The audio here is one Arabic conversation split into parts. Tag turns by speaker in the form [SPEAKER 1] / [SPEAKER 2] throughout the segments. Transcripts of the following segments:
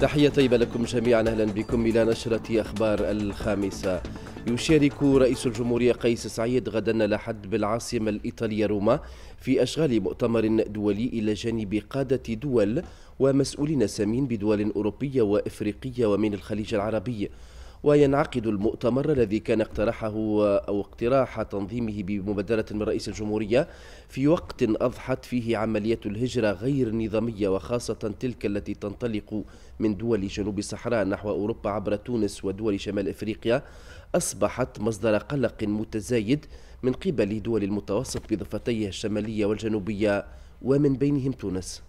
[SPEAKER 1] تحية طيبة لكم جميعا أهلا بكم إلى نشرة أخبار الخامسة يشارك رئيس الجمهورية قيس سعيد غدا لحد بالعاصمة الإيطالية روما في أشغال مؤتمر دولي إلى جانب قادة دول ومسؤولين سامين بدول أوروبية وإفريقية ومن الخليج العربي وينعقد المؤتمر الذي كان اقترحه أو اقتراح تنظيمه بمبادرة من رئيس الجمهورية في وقت أضحت فيه عملية الهجرة غير النظامية وخاصة تلك التي تنطلق من دول جنوب الصحراء نحو أوروبا عبر تونس ودول شمال إفريقيا أصبحت مصدر قلق متزايد من قبل دول المتوسط بضفتيها الشمالية والجنوبية ومن بينهم تونس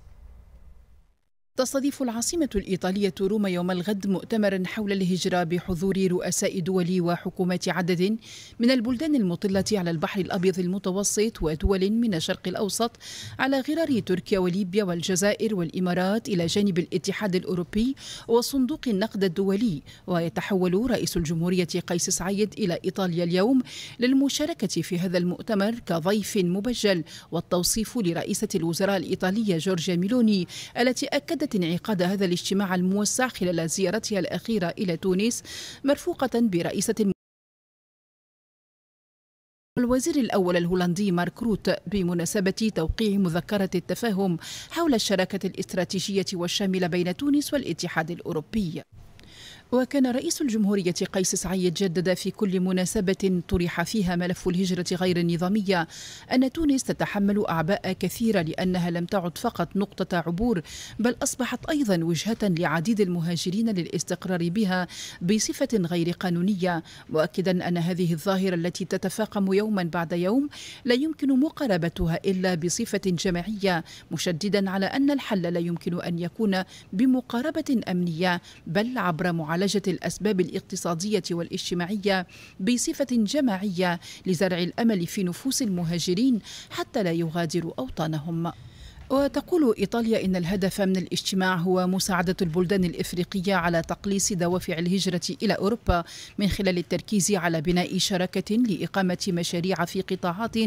[SPEAKER 2] تستضيف العاصمة الإيطالية روما يوم الغد مؤتمرا حول الهجرة بحضور رؤساء دول وحكومات عدد من البلدان المطلة على البحر الأبيض المتوسط ودول من الشرق الأوسط على غرار تركيا وليبيا والجزائر والإمارات إلى جانب الاتحاد الأوروبي وصندوق النقد الدولي ويتحول رئيس الجمهورية قيس سعيد إلى إيطاليا اليوم للمشاركة في هذا المؤتمر كضيف مبجل والتوصيف لرئيسة الوزراء الإيطالية جورجيا ميلوني التي أكدت انعقاد هذا الاجتماع الموسع خلال زيارتها الأخيرة إلى تونس مرفوقة برئيسة الوزير الأول الهولندي مارك روت بمناسبة توقيع مذكرة التفاهم حول الشراكة الاستراتيجية والشاملة بين تونس والاتحاد الأوروبي وكان رئيس الجمهورية قيس سعيد جدد في كل مناسبة طرح فيها ملف الهجرة غير النظامية أن تونس تتحمل أعباء كثيرة لأنها لم تعد فقط نقطة عبور بل أصبحت أيضا وجهة لعديد المهاجرين للاستقرار بها بصفة غير قانونية مؤكدا أن هذه الظاهرة التي تتفاقم يوما بعد يوم لا يمكن مقاربتها إلا بصفة جماعية مشددا على أن الحل لا يمكن أن يكون بمقاربة أمنية بل عبر معارضة معالجة الأسباب الاقتصادية والاجتماعية بصفة جماعية لزرع الأمل في نفوس المهاجرين حتى لا يغادروا أوطانهم وتقول إيطاليا إن الهدف من الاجتماع هو مساعدة البلدان الإفريقية على تقليص دوافع الهجرة إلى أوروبا من خلال التركيز على بناء شراكة لإقامة مشاريع في قطاعات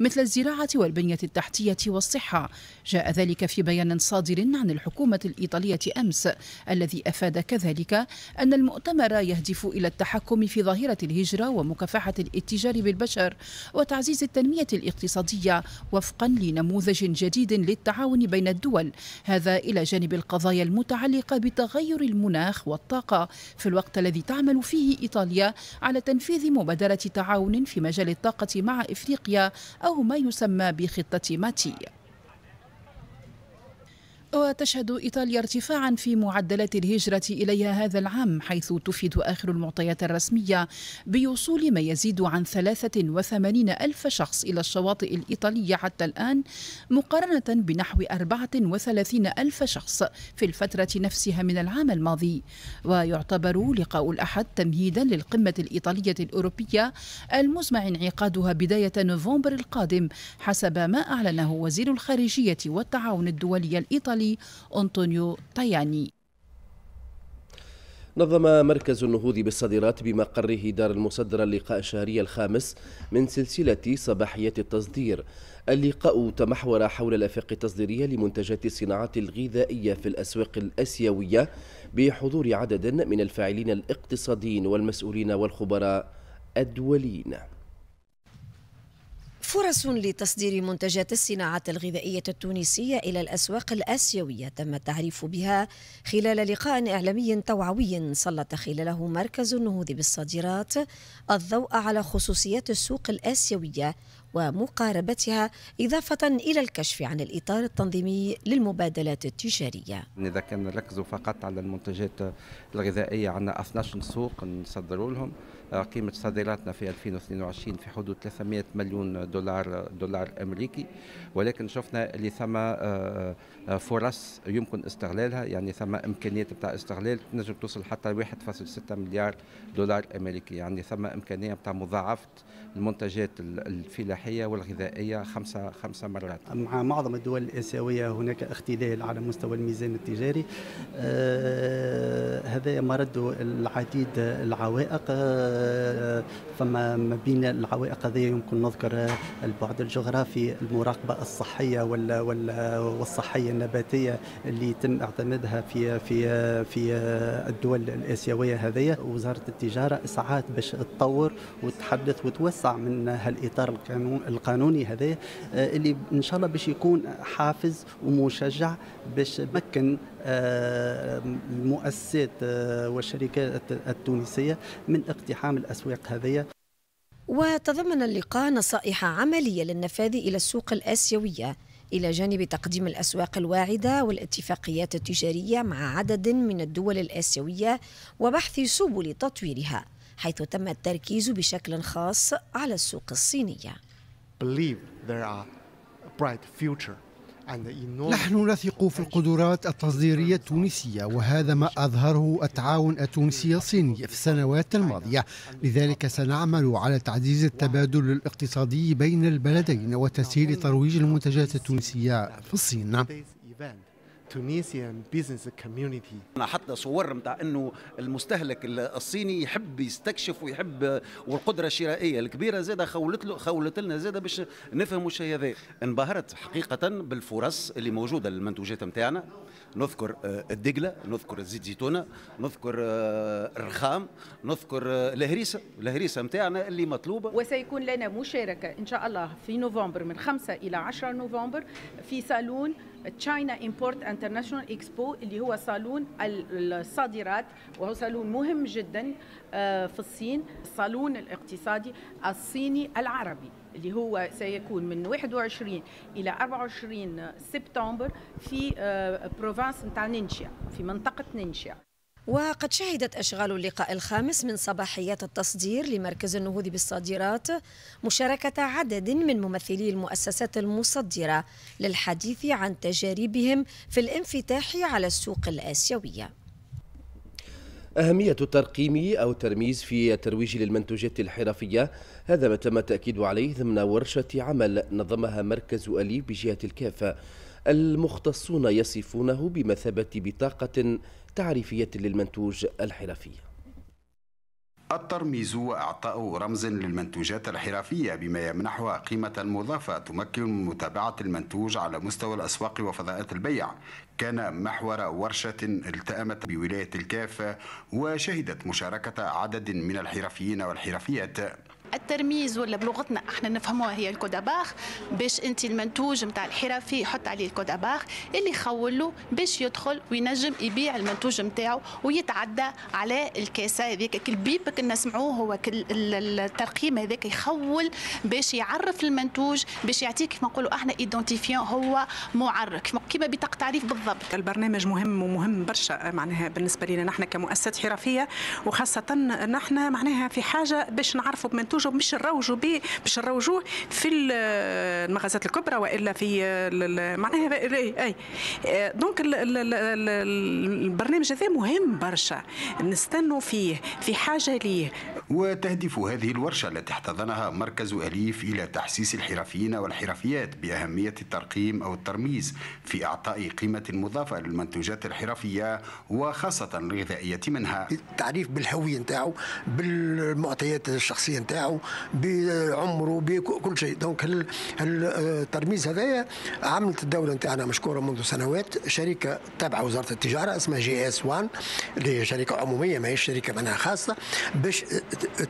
[SPEAKER 2] مثل الزراعة والبنية التحتية والصحة جاء ذلك في بيان صادر عن الحكومة الإيطالية أمس الذي أفاد كذلك أن المؤتمر يهدف إلى التحكم في ظاهرة الهجرة ومكافحة الاتجار بالبشر وتعزيز التنمية الاقتصادية وفقا لنموذج جديد للتنمية التعاون بين الدول هذا إلى جانب القضايا المتعلقة بتغير المناخ والطاقة في الوقت الذي تعمل فيه إيطاليا على تنفيذ مبادرة تعاون في مجال الطاقة مع إفريقيا أو ما يسمى بخطة ماتي وتشهد إيطاليا ارتفاعا في معدلات الهجرة إليها هذا العام حيث تفيد آخر المعطيات الرسمية بوصول ما يزيد عن 83 ألف شخص إلى الشواطئ الإيطالية حتى الآن مقارنة بنحو 34 ألف شخص في الفترة نفسها من العام الماضي ويعتبر لقاء الأحد تمهيدا للقمة الإيطالية الأوروبية المزمع انعقادها بداية نوفمبر القادم حسب ما أعلنه وزير الخارجية والتعاون الدولي الإيطالي الإيطالي أنطونيو تاياني
[SPEAKER 1] نظم مركز النهوض بالصادرات بمقره دار المصدر اللقاء الشهري الخامس من سلسلة صباحية التصدير اللقاء تمحور حول الآفاق التصديرية لمنتجات الصناعات الغذائية في الأسواق الأسيوية بحضور عدد من الفاعلين الاقتصاديين والمسؤولين والخبراء الدوليين
[SPEAKER 3] فرص لتصدير منتجات الصناعات الغذائية التونسية إلى الأسواق الآسيوية تم التعريف بها خلال لقاء إعلامي توعوي سلط خلاله مركز النهوض بالصادرات الضوء على خصوصيات السوق الآسيوية ومقاربتها إضافة إلى الكشف عن الإطار التنظيمي للمبادلات التجارية
[SPEAKER 4] إذا كان نركزوا فقط على المنتجات الغذائية عندنا 12 سوق نصدروا لهم آه، قيمة صادراتنا في 2022 في حدود 300 مليون دولار دولار أمريكي ولكن شفنا اللي ثم آه، آه، فرص يمكن استغلالها يعني ثم امكانيات بتاع استغلال تنجم توصل حتى 1.6 مليار دولار امريكي يعني ثم امكانيه بتاع مضاعفه المنتجات الفلاحيه والغذائيه خمسه خمسه مرات. مع معظم الدول الاسيويه هناك اختلال على مستوى الميزان التجاري آه، هذا ما مرد العديد العوائق فما آه، ما بين العوائق هذه يمكن نذكر البعد الجغرافي المراقبه الصحيه وال والصحيه النباتيه اللي تم اعتمادها في في في الدول الاسيويه هذه وزاره التجاره اسعات باش تطور وتحدث وتوسع من هالاطار القانوني هذا آه، اللي ان شاء الله باش يكون حافز ومشجع باش مكن آه، المؤسسات آه، والشركات التونسيه من اقتحام الاسواق هذه
[SPEAKER 3] وتضمن اللقاء نصائح عمليه للنفاذ الى السوق الاسيويه إلى جانب تقديم الأسواق الواعدة والاتفاقيات التجارية مع عدد من الدول الآسيوية وبحث سبل تطويرها حيث تم التركيز بشكل خاص على السوق الصينية.
[SPEAKER 5] نحن نثق في القدرات التصديرية التونسية وهذا ما أظهره التعاون التونسي الصيني في السنوات الماضية لذلك سنعمل على تعزيز التبادل الاقتصادي بين البلدين وتسهيل ترويج المنتجات التونسية في الصين Tunisian business community. أنا حتى صور متاع انه المستهلك الصيني يحب يستكشف ويحب والقدره الشرائيه الكبيره زاده خولت له خولت لنا زاده باش نفهموا الشيء هذا انبهرت حقيقه بالفرص اللي موجوده للمنتوجات نتاعنا نذكر آه، الدقله نذكر الزيت زيتونه نذكر آه، الرخام نذكر آه، الهريسه الهريسه نتاعنا اللي مطلوبه
[SPEAKER 6] وسيكون لنا مشاركه ان شاء الله في نوفمبر من 5 الى 10 نوفمبر في صالون تشاينا امبورت انترناشونال اكسبو اللي هو صالون الصادرات وهو صالون مهم جدا آه، في الصين الصالون الاقتصادي الصيني العربي اللي هو سيكون من 21 الى 24 سبتمبر في بروفانس آه، نتاع
[SPEAKER 3] نينشيا في منطقه نينشيا وقد شهدت أشغال اللقاء الخامس من صباحيات التصدير لمركز النهوض بالصادرات مشاركة عدد من ممثلي المؤسسات المصدرة للحديث عن تجاربهم في الانفتاح على السوق الآسيوية
[SPEAKER 1] أهمية الترقيم أو الترميز في الترويج للمنتوجات الحرفية هذا ما تم التأكيد عليه ضمن ورشة عمل نظمها مركز أليف بجهة الكافة المختصون يصفونه بمثابة بطاقة تعريفية للمنتوج الحرفي
[SPEAKER 5] الترميز وإعطاء رمز للمنتوجات الحرفية بما يمنحها قيمة مضافة تمكن من متابعة المنتوج على مستوى الأسواق وفضاءات البيع كان محور ورشة التأمت بولاية الكاف وشهدت مشاركة عدد من الحرفيين والحرفيات
[SPEAKER 2] الترميز ولا بلغتنا احنا نفهموها هي الكوداباخ باش انت المنتوج نتاع الحرفي يحط عليه الكوداباخ اللي يخول له باش يدخل وينجم يبيع المنتوج نتاعو ويتعدى على الكاسه هذيك كل بيب كنا نسمعوه هو الترقيم هذاك يخول باش يعرف المنتوج باش يعطيك كيف نقولوا احنا ايدونتيفيون هو معرك كيما بطاقه تعريف بالضبط البرنامج مهم ومهم برشا معناها بالنسبه لنا نحن كمؤسسات حرفيه وخاصه نحن معناها في حاجه باش نعرفوا بمنتوج نروجوا مش نروجوا به باش نروجوه في المغازات الكبرى والا في معناها إيه، اي آه، دونك البرنامج هذا مهم برشا نستنوا فيه في حاجه ليه
[SPEAKER 5] وتهدف هذه الورشه التي احتضنها مركز اليف الى تحسيس الحرفيين والحرفيات باهميه الترقيم او الترميز في اعطاء قيمه مضافه للمنتوجات الحرفيه وخاصه الغذائيه منها
[SPEAKER 1] التعريف بالهويه نتاعو بالمعطيات الشخصيه نتاعو بصنعه بعمره بكل شيء دونك الترميز هذايا عملت الدوله نتاعنا مشكوره منذ سنوات شركه تابعه وزاره التجاره اسمها جي اس 1 اللي هي شركه عموميه ماهيش شركه معناها خاصه باش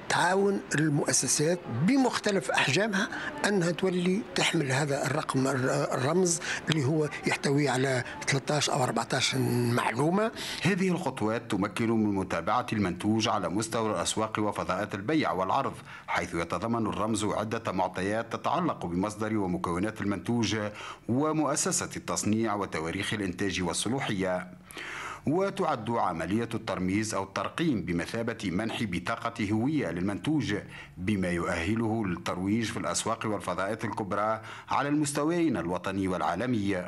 [SPEAKER 1] تعاون المؤسسات بمختلف احجامها انها تولي تحمل هذا الرقم الرمز اللي هو يحتوي على 13 او 14
[SPEAKER 5] معلومه هذه الخطوات تمكن من متابعه المنتوج على مستوى الاسواق وفضاءات البيع والعرض حيث يتضمن الرمز عدة معطيات تتعلق بمصدر ومكونات المنتوج ومؤسسة التصنيع وتواريخ الإنتاج والصلوحية وتعد عملية الترميز أو الترقيم بمثابة منح بطاقة هوية للمنتوج بما يؤهله للترويج في الأسواق والفضاءات الكبرى على المستويين الوطني والعالمي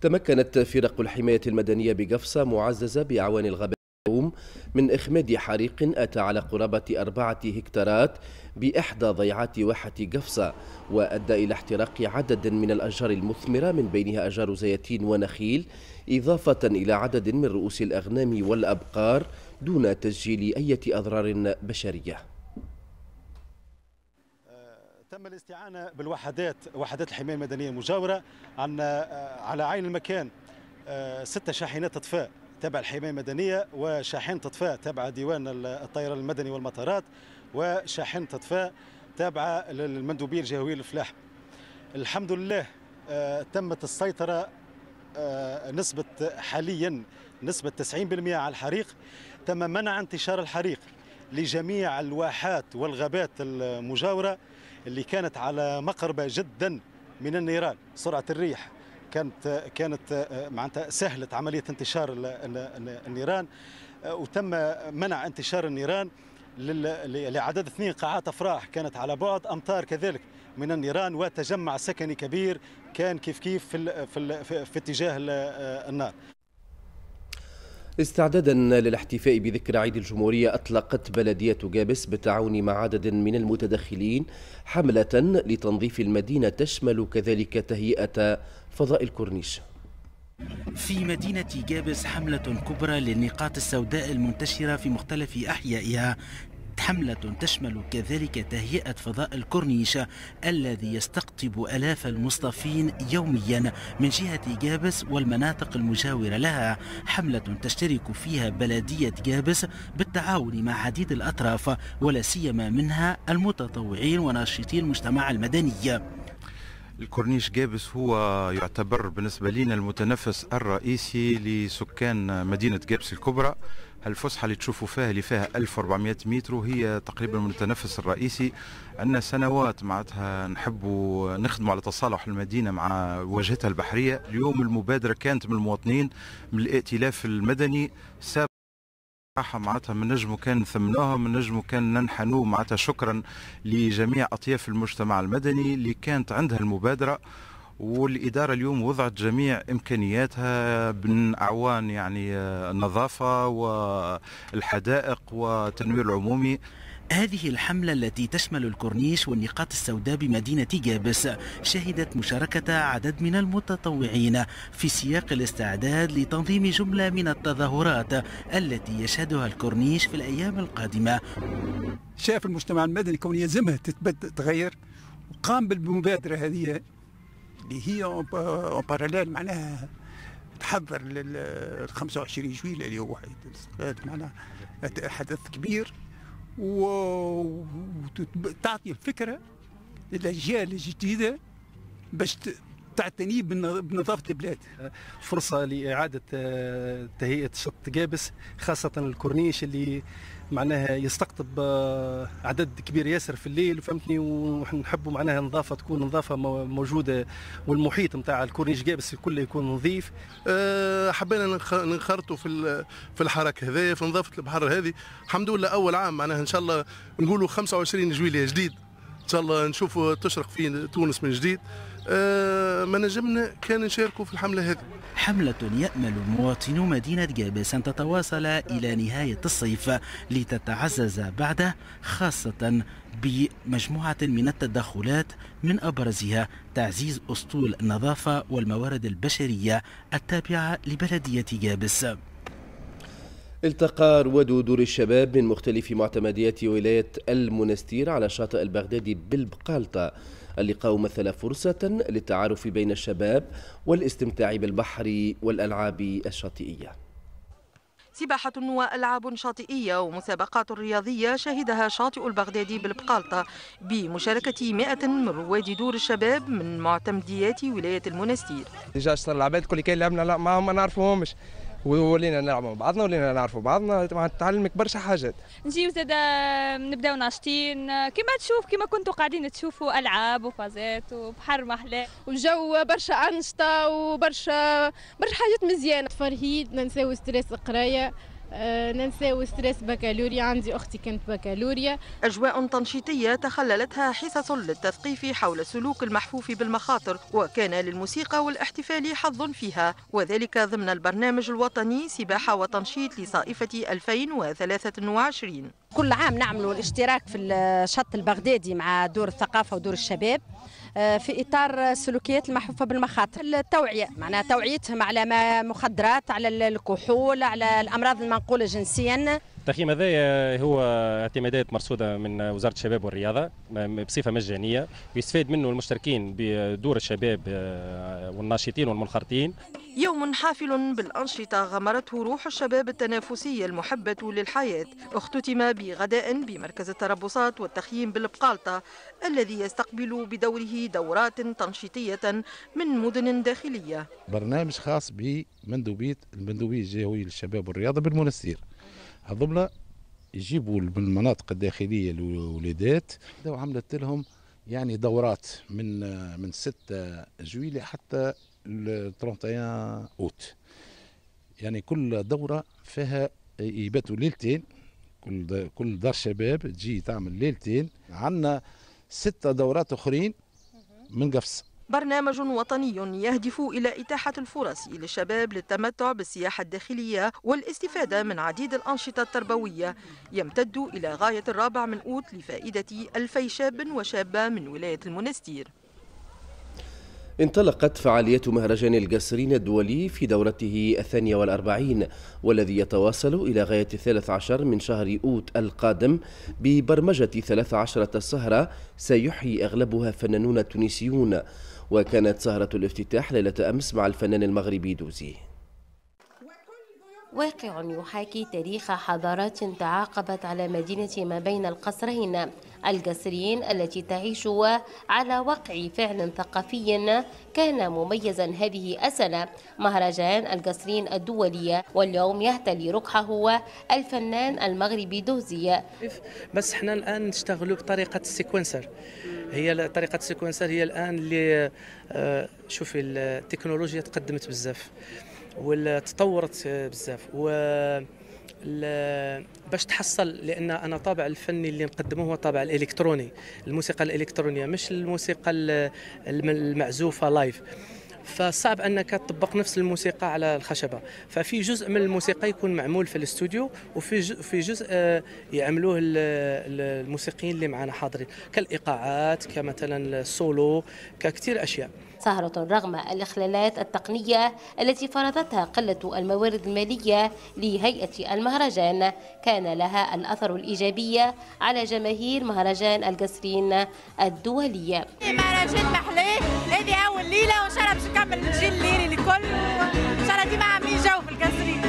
[SPEAKER 5] تمكنت فرق
[SPEAKER 1] الحماية المدنية بقفصة معززة بأعوان الغابات اليوم من إخماد حريق أتى على قرابة أربعة هكتارات بإحدى ضيعات واحة قفصة وأدى إلى احتراق عدد من الأشجار المثمرة من بينها أشجار زيتين ونخيل إضافة إلى عدد من رؤوس الأغنام والأبقار دون تسجيل أي أضرار بشرية
[SPEAKER 4] تم الاستعانة بالوحدات وحدات الحماية المدنية المجاورة عن آه، على عين المكان آه، ستة شاحنات اطفاء تبع الحمايه المدنيه وشاحنه اطفاء تبع ديوان الطيران المدني والمطارات وشاحنه اطفاء تابعه للمندوبيه الجهويه للفلاح. الحمد لله آه، تمت السيطره آه، نسبه حاليا نسبه 90% على الحريق تم منع انتشار الحريق لجميع الواحات والغابات المجاوره اللي كانت على مقربه جدا من النيران سرعه الريح كانت كانت آه، معناتها سهلت عمليه انتشار النيران آه، وتم منع انتشار النيران لعدد اثنين قاعات افراح كانت على بعد امتار كذلك من النيران وتجمع سكني كبير كان كيف كيف في في, في, في اتجاه آه، النار
[SPEAKER 1] استعدادا للاحتفاء بذكرى عيد الجمهورية أطلقت بلدية جابس بالتعاون مع عدد من المتدخلين حملة لتنظيف المدينة تشمل كذلك تهيئة فضاء الكورنيش
[SPEAKER 4] في مدينة جابس حملة كبرى للنقاط السوداء المنتشرة في مختلف أحيائها حملة تشمل كذلك تهيئة فضاء الكورنيش الذي يستقطب ألاف المصطفين يوميا من جهة جابس والمناطق المجاورة لها حملة تشترك فيها بلدية جابس بالتعاون مع عديد الأطراف ولا سيما منها المتطوعين وناشطي المجتمع المدني الكورنيش جابس هو يعتبر بالنسبة لنا المتنفس الرئيسي لسكان مدينة جابس الكبرى الفسحة اللي تشوفوا فيها اللي فيها 1400 متر وهي تقريبا المتنفس الرئيسي عندنا سنوات معناتها نحبوا نخدموا على تصالح المدينة مع واجهتها البحرية اليوم المبادرة كانت من المواطنين من الائتلاف المدني صراحه معناتها من نجموا كان نثمنوها من نجموا كان ننحنو معناتها شكرا لجميع اطياف المجتمع المدني اللي كانت عندها المبادره والإدارة اليوم وضعت جميع إمكانياتها من أعوان يعني آه، النظافة والحدائق والتنوير العمومي هذه الحملة التي تشمل الكورنيش والنقاط السوداء بمدينة جابس شهدت مشاركة عدد من المتطوعين في سياق الاستعداد لتنظيم جملة من التظاهرات التي يشهدها الكورنيش في الأيام القادمة
[SPEAKER 5] شاف المجتمع المدني كون يلزمها تغير وقام بالمبادرة هذه اللي هي اون باراليل معناها تحضر لل 25 جويلة اللي هو معناها حدث كبير وتعطي الفكره للاجيال الجديده باش تعتني بنظافه البلاد. فرصه لاعاده
[SPEAKER 1] آه، تهيئه شط جابس خاصه الكورنيش اللي معناها يستقطب آه، عدد كبير ياسر في الليل فهمتني ونحبوا معناها نظافه تكون نظافه موجوده والمحيط نتاع الكورنيش جابس الكل يكون نظيف آه، حبينا ننخرطوا في في الحركة هذايا في نظافه البحر هذه الحمد لله اول عام
[SPEAKER 4] معناها ان شاء الله نقولوا 25 جويليه جديد شاء الله نشوف تشرق في تونس من جديد آه، ما نجمنا كان نشاركوا في الحملة هذه حملة يأمل مواطنو مدينة جابس أن تتواصل إلى نهاية الصيف لتتعزز بعده خاصة بمجموعة من التدخلات من أبرزها تعزيز أسطول النظافة والموارد البشرية التابعة لبلدية جابس
[SPEAKER 1] التقى رواد دور الشباب من مختلف معتمديات ولاية المنستير على شاطئ البغدادي بالبقالطة اللقاء مثل فرصة للتعارف بين الشباب والاستمتاع بالبحر والألعاب الشاطئية
[SPEAKER 6] سباحة وألعاب شاطئية ومسابقات رياضية شهدها شاطئ البغدادي بالبقالطة بمشاركة 100 من رواد دور الشباب من معتمديات ولاية المنستير.
[SPEAKER 1] ديجا العباد الكل كاين لعبنا لا ما نعرفوهمش وولينا نلعبوا مع بعضنا ولينا نعرفوا بعضنا تعلمك برشا حاجات
[SPEAKER 7] نجيو زاد
[SPEAKER 6] نبداو ناشطين كما تشوف كما كنتوا قاعدين تشوفوا العاب وفازات وبحر محلى وجو برشا انشطه وبرشا برشا حاجات مزيانه
[SPEAKER 2] تفرهيد ننساو ستريس القرايه أه، ننساو ستريس بكالوريا عندي أختي كانت
[SPEAKER 6] بكالوريا أجواء تنشيطية تخللتها حصص للتثقيف حول سلوك المحفوف بالمخاطر وكان للموسيقى والاحتفال حظ فيها وذلك ضمن البرنامج الوطني سباحة وتنشيط لصائفة 2023 كل عام نعملوا الاشتراك في الشط البغدادي مع دور الثقافة ودور الشباب آه، في اطار السلوكيات المحفوفه بالمخاطر التوعيه معناها توعيتهم على مخدرات على الكحول على الامراض المنقوله جنسيا
[SPEAKER 1] التخييم هذا هو اعتمادات مرصوده من وزاره الشباب والرياضه بصفه مجانيه ويستفيد منه المشتركين بدور الشباب آه، والناشطين والمنخرطين
[SPEAKER 6] يوم حافل بالأنشطة غمرته روح الشباب التنافسية المحبة للحياة اختتم بغداء بمركز التربصات والتخييم بالبقالطة الذي يستقبل بدوره دورات تنشيطية من مدن داخلية
[SPEAKER 4] برنامج خاص بمندوبية المندوبية الجهوية للشباب والرياضة بالمنستير هذولا يجيبوا من المناطق الداخليه الوليدات وعملت لهم يعني دورات من من 6 جويلي حتى 31 اوت يعني كل دوره فيها يباتوا ليلتين كل كل دار شباب تجي تعمل ليلتين عندنا ستة دورات اخرين من
[SPEAKER 5] قفصه
[SPEAKER 6] برنامج وطني يهدف إلى إتاحة الفرص للشباب للتمتع بالسياحة الداخلية والاستفادة من عديد الأنشطة التربوية يمتد إلى غاية الرابع من أوت لفائدة ألفي شاب وشابة من ولاية المنستير
[SPEAKER 1] انطلقت فعالية مهرجان الجسرين الدولي في دورته الثانية والأربعين والذي يتواصل إلى غاية الثالث عشر من شهر أوت القادم ببرمجة ثلاث عشرة سهرة سيحيي أغلبها فنانون تونسيون وكانت سهرة الافتتاح ليلة أمس مع الفنان المغربي دوزي
[SPEAKER 7] واقع يحاكي تاريخ حضارات تعاقبت على مدينة ما بين القصرين الجسريين التي تعيش على وقع فعل ثقافي كان مميزا هذه السنة مهرجان الجسرين الدولي واليوم يهتلي ركحه الفنان المغربي دوزي
[SPEAKER 4] بس احنا الآن نشتغلوا بطريقة السيكونسر هي طريقة السيكونسر هي الآن اللي آه، شوفي التكنولوجيا تقدمت بزاف ولا تطورت بزاف و باش تحصل لان انا طابع الفني اللي نقدمه هو طابع الالكتروني الموسيقى الالكترونيه مش الموسيقى المعزوفه لايف فصعب انك تطبق نفس الموسيقى على الخشبه ففي جزء من الموسيقى يكون معمول في الاستوديو وفي في جزء آه، يعملوه الموسيقيين اللي معنا حاضرين كالايقاعات كمثلا السولو ككثير اشياء
[SPEAKER 7] سهرة رغم الإخلالات التقنية التي فرضتها قلة الموارد المالية لهيئة المهرجان كان لها الأثر الإيجابي على جماهير مهرجان القصرين الدولية مهرجان
[SPEAKER 2] محلي هذه أول ليلة وإن شاء الله باش نكمل الجيل الليلي الكل إن شاء الله ديما عم يجاوب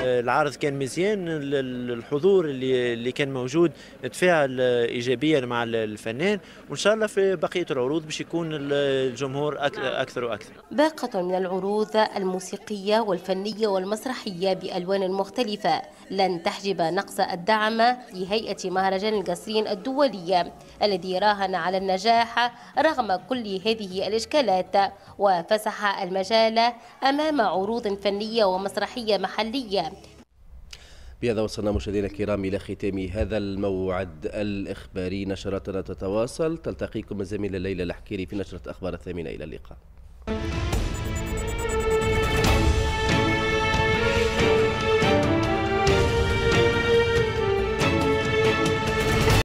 [SPEAKER 4] العرض كان مزيان الحضور اللي اللي كان موجود تفاعل ايجابيا مع الفنان وان شاء الله في بقيه العروض باش يكون الجمهور نعم. اكثر واكثر.
[SPEAKER 7] باقه من العروض الموسيقيه والفنيه والمسرحيه بالوان مختلفه لن تحجب نقص الدعم لهيئه مهرجان القصرين الدوليه الذي راهن على النجاح رغم كل هذه الاشكالات وفسح المجال امام عروض فنيه ومسرحيه محليه
[SPEAKER 1] بهذا وصلنا مشاهدينا الكرام إلى ختام هذا الموعد الإخباري نشرتنا تتواصل تلتقيكم الزميلة ليلى الحكيري في نشرة أخبار الثامنة إلى اللقاء